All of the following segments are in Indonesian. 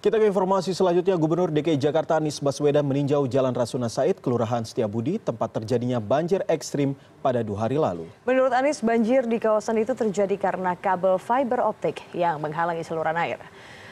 Kita ke informasi selanjutnya, Gubernur DKI Jakarta Anies Baswedan meninjau Jalan Rasuna Said, Kelurahan Setiabudi, tempat terjadinya banjir ekstrim pada dua hari lalu. Menurut Anies, banjir di kawasan itu terjadi karena kabel fiber optik yang menghalangi saluran air.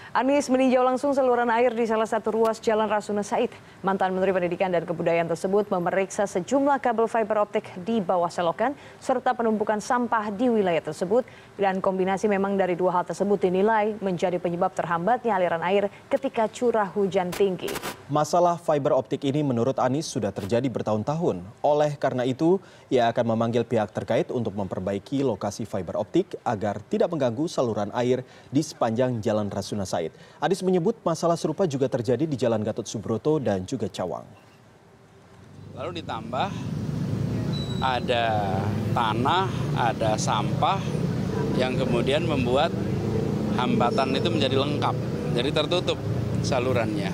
Anies meninjau langsung saluran air di salah satu ruas Jalan Rasuna Said. Mantan Menteri Pendidikan dan Kebudayaan tersebut memeriksa sejumlah kabel fiber optik di bawah selokan serta penumpukan sampah di wilayah tersebut dan kombinasi memang dari dua hal tersebut dinilai menjadi penyebab terhambatnya aliran air ketika curah hujan tinggi. Masalah fiber optik ini menurut Anies sudah terjadi bertahun-tahun. Oleh karena itu, ia akan memanggil pihak terkait untuk memperbaiki lokasi fiber optik agar tidak mengganggu saluran air di sepanjang Jalan Rasuna Said. Said. Adis menyebut masalah serupa juga terjadi di Jalan Gatot Subroto dan juga Cawang. Lalu ditambah ada tanah, ada sampah yang kemudian membuat hambatan itu menjadi lengkap, jadi tertutup salurannya.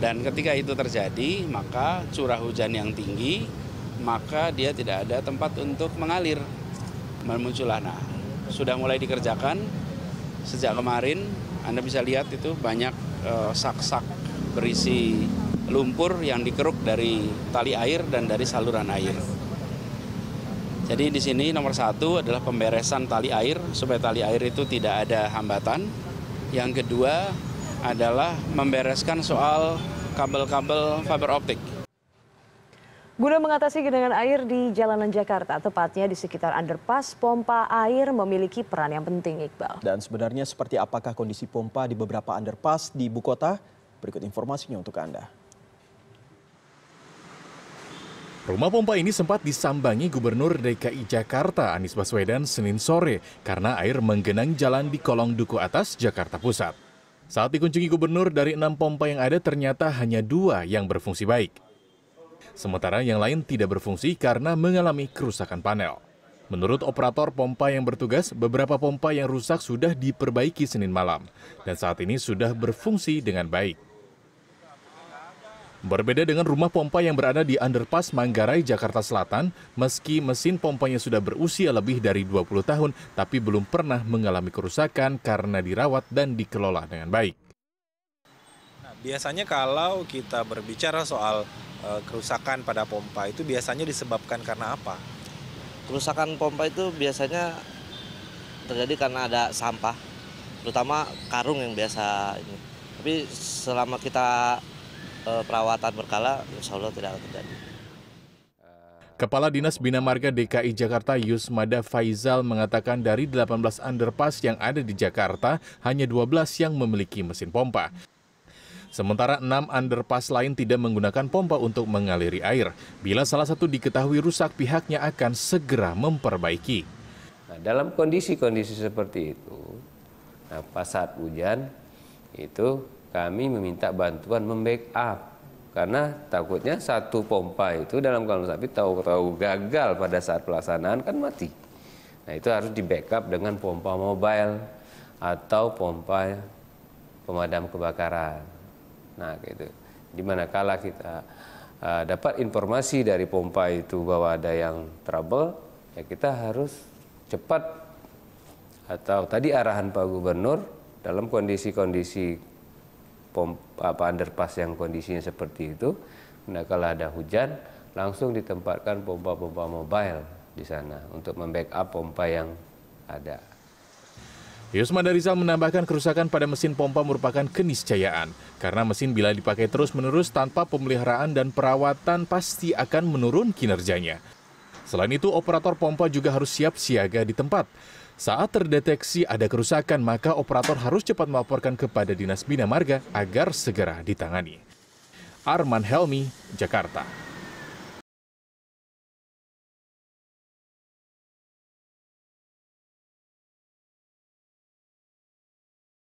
Dan ketika itu terjadi, maka curah hujan yang tinggi, maka dia tidak ada tempat untuk mengalir, memunculah. Nah, sudah mulai dikerjakan sejak kemarin anda bisa lihat itu banyak eh, sak-sak uh, berisi lumpur yang dikeruk dari tali air dan dari saluran air. Jadi di sini nomor satu adalah pemberesan tali air supaya tali air itu tidak ada hambatan. Yang kedua adalah membereskan soal kabel-kabel fiber optik. Guna mengatasi genangan air di jalanan Jakarta, tepatnya di sekitar underpass, pompa air memiliki peran yang penting, Iqbal. Dan sebenarnya seperti apakah kondisi pompa di beberapa underpass di ibu kota? Berikut informasinya untuk Anda. Rumah pompa ini sempat disambangi Gubernur DKI Jakarta Anies Baswedan Senin sore karena air menggenang jalan di kolong Duku Atas, Jakarta Pusat. Saat dikunjungi Gubernur, dari enam pompa yang ada ternyata hanya dua yang berfungsi baik sementara yang lain tidak berfungsi karena mengalami kerusakan panel. Menurut operator pompa yang bertugas, beberapa pompa yang rusak sudah diperbaiki Senin malam dan saat ini sudah berfungsi dengan baik. Berbeda dengan rumah pompa yang berada di underpass Manggarai, Jakarta Selatan, meski mesin pompanya sudah berusia lebih dari 20 tahun, tapi belum pernah mengalami kerusakan karena dirawat dan dikelola dengan baik. Biasanya kalau kita berbicara soal e, kerusakan pada pompa itu biasanya disebabkan karena apa? Kerusakan pompa itu biasanya terjadi karena ada sampah, terutama karung yang biasa ini. Tapi selama kita e, perawatan berkala, insya Allah tidak akan terjadi. Kepala Dinas Bina Marga DKI Jakarta Yusmada Faizal mengatakan dari 18 underpass yang ada di Jakarta, hanya 12 yang memiliki mesin pompa. Sementara enam underpass lain tidak menggunakan pompa untuk mengaliri air. Bila salah satu diketahui rusak, pihaknya akan segera memperbaiki. Nah, dalam kondisi-kondisi seperti itu, nah, pas saat hujan itu kami meminta bantuan membackup karena takutnya satu pompa itu dalam kalung sapi tahu-tahu gagal pada saat pelaksanaan kan mati. Nah itu harus di backup dengan pompa mobile atau pompa pemadam kebakaran. Nah, gitu. kala kita uh, dapat informasi dari pompa itu bahwa ada yang trouble, ya kita harus cepat atau tadi arahan Pak Gubernur dalam kondisi-kondisi pompa apa underpass yang kondisinya seperti itu, nah kalau ada hujan langsung ditempatkan pompa-pompa mobile di sana untuk membackup pompa yang ada. Yusman Darizal menambahkan kerusakan pada mesin pompa merupakan keniscayaan, karena mesin bila dipakai terus-menerus tanpa pemeliharaan dan perawatan pasti akan menurun kinerjanya. Selain itu, operator pompa juga harus siap siaga di tempat. Saat terdeteksi ada kerusakan, maka operator harus cepat melaporkan kepada Dinas Bina Marga agar segera ditangani. Arman Helmi, Jakarta.